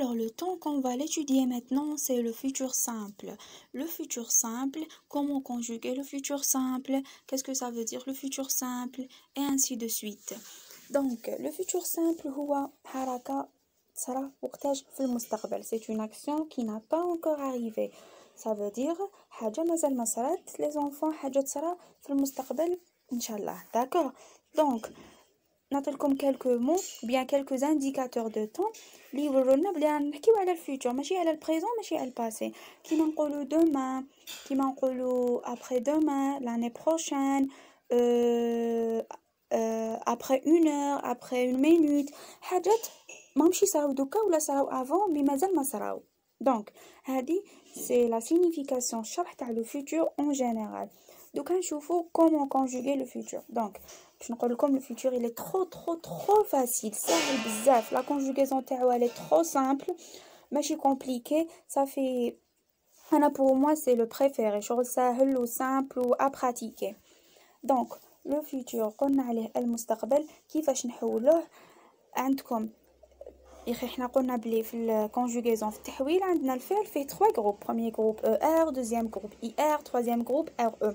Alors le temps qu'on va l'étudier maintenant, c'est le futur simple. Le futur simple, comment conjuguer le futur simple, qu'est-ce que ça veut dire le futur simple, et ainsi de suite. Donc le futur simple, c'est une action qui n'a pas encore arrivé. Ça veut dire les enfants, D'accord. Donc n'attel comme quelques mots bien quelques indicateurs de temps livre rognable hein. qui voit le futur mais je vais aller le présent mais je vais le passé qui m'en parle demain qui m'en après demain l'année prochaine euh, euh, après une heure après une minute Hajat maman je serai au cas où avant mais donc c'est la signification je cherche futur en général donc je comment conjuguer le futur donc je vous comme le futur, il est trop, trop, trop facile. La conjugaison elle est trop simple. Mais c'est compliqué. Ça fait... Pour moi, c'est le préféré. Je ça ou simple ou à pratiquer. Donc, le futur, qu'on a المستقبل كيفاش نحولوه عندكم يخي حنا قلنا بلي في الكونجوغيزون في التحويل عندنا الفعل فيه 3 جروب بروميير جروب ER ار دوزيام جروب اي ار troisième groupe re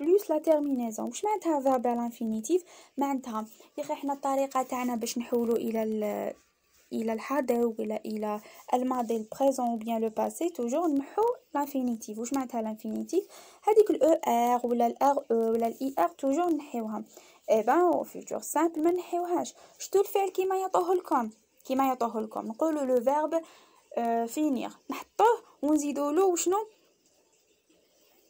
بلوس لا تيرمينيزون واش معناتها فيرب انفينيتيف معناتها يا اخي حنا الطريقه تاعنا باش نحولو الى ال... الى الحاضر ولا الى الماضي البريزون او بيان لو باسي توجور نمحو لانفينيتيف واش معناتها لانفينيتيف هذيك الاو ار ولا الار او ولا الاي ار توجور نحيوها اي او فيتور سامبل ما نحيوهاش شتو الفعل كيما يعطوه لكم كيما يعطوه لكم نقولوا لو فيرب فينير نحطوه ونزيدوا له وشنو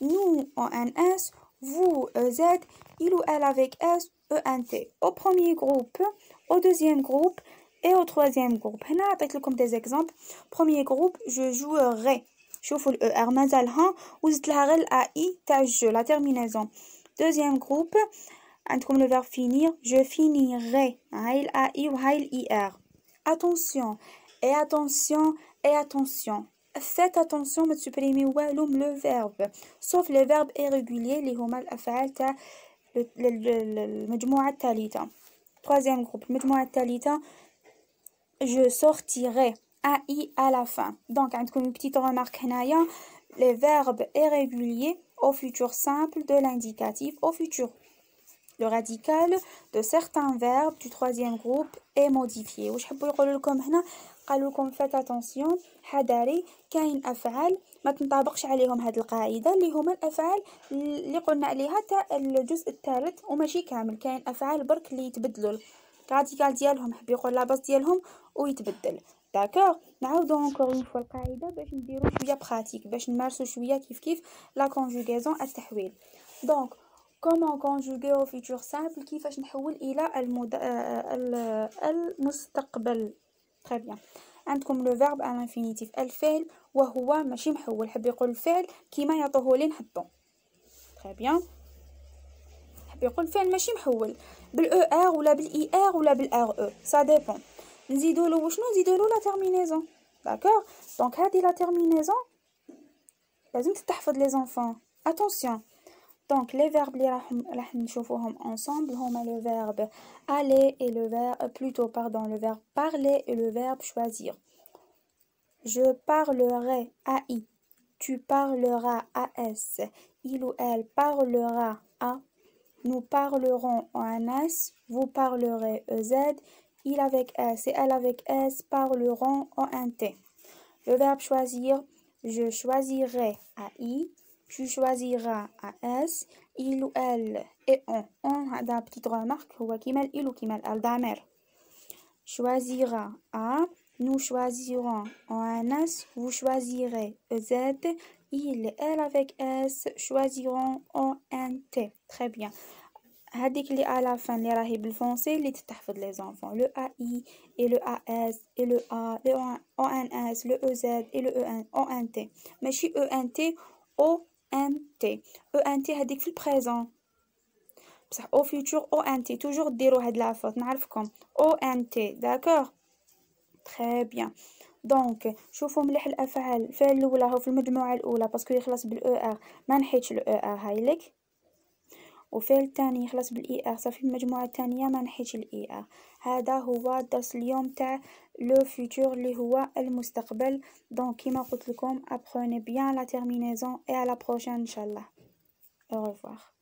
nous en NS, vous EZ, euh, il ou elle avec S, e, t ». Au premier groupe, au deuxième groupe et au troisième groupe. Là, avec le comme des exemples, premier groupe, je jouerai. Euh, je le ER, mais elle ou AI, tâche, la terminaison. Deuxième groupe, comme le verbe finir, je finirai. Aïl aïl » ou IR. Attention, et attention, et attention. Faites attention ما supprimer le verbe sauf les verbes irréguliers les homal les le groupe الثالثه troisième groupe المجموعه je sortirai ai à la fin donc une petite remarque les verbes irréguliers au futur simple de l'indicatif au futur le radical de certains verbes du troisième groupe est modifié. وش le vous لكم قالوا لكم فات اتونسيون حذاري كاين افعال ما تنطبقش عليهم هاد القاعده اللي هما الافعال اللي قلنا عليها تاع الجزء الثالث وماشي كامل كاين افعال برك اللي يتبدلوا الكاتيكال ديالهم يقول لاباس ديالهم ويتبدل داكوغ نعاودو اونكور اون فوا القاعده باش نديرو شويه براتيك باش نمارسو شويه كيف كيف لا كونجوغيزون التحويل دونك كومون كونجوغي او فيتور سامبل كيفاش نحول الى المد... آه، آه، المستقبل تري بيان عندكم لو فيرب ان انفينيتيف الفعل وهو ماشي محول حب يقول الفعل كيما يعطوه لي نحطو تري بيان حب يقول الفعل ماشي محول بالاو ار er ولا بالاي ار er ولا بالار او سا ديبون نزيدو له وشنو نزيدو له لا تيرمينيزون داكور دونك هادي لا تيرمينيزون لازم تحفظ لي زونفون اتونسيون Donc, les verbes ensemble, hum le verbe aller et le verbe, euh, plutôt, pardon, le verbe parler et le verbe choisir. Je parlerai, à I. Tu parleras, à S. Il ou elle parlera, à. Nous parlerons en S. Vous parlerez, e, Z. Il avec S et elle avec S parleront en T. Le verbe choisir, je choisirai, à I. Tu choisiras à S, il ou elle et on. On, a une petite remarque, ou il ou Choisira A. nous choisirons en S, vous choisirez Z, il et elle avec S choisiront en T. Très bien. Hadik li à la fin اللي راهي بالفونسي les enfants le AI et le AS et le A le ONS le EZ et le e, mais je ماشي ENT O ان تي او ان تي هذيك في البريزون بصح او فيوتور او ان تي توجور ديروا هاد العفوات نعرفكم او ان تي داكوغ تري بيان دونك شوفوا مليح الافعال الفعل الاولى هو في المجموعه الاولى باسكو يخلص بالاو ار e ما نحيتش الاو ار e هايلك وفعل تاني يخلص بالاي ار صافي المجموعة التانية ما نحيش الاي ار هذا هو درس اليوم تاع لو فيتور اللي هو المستقبل دونك كيما قلت لكم ابروني بيان لا تيرمينيزون اي على بروشان ان شاء الله au revoir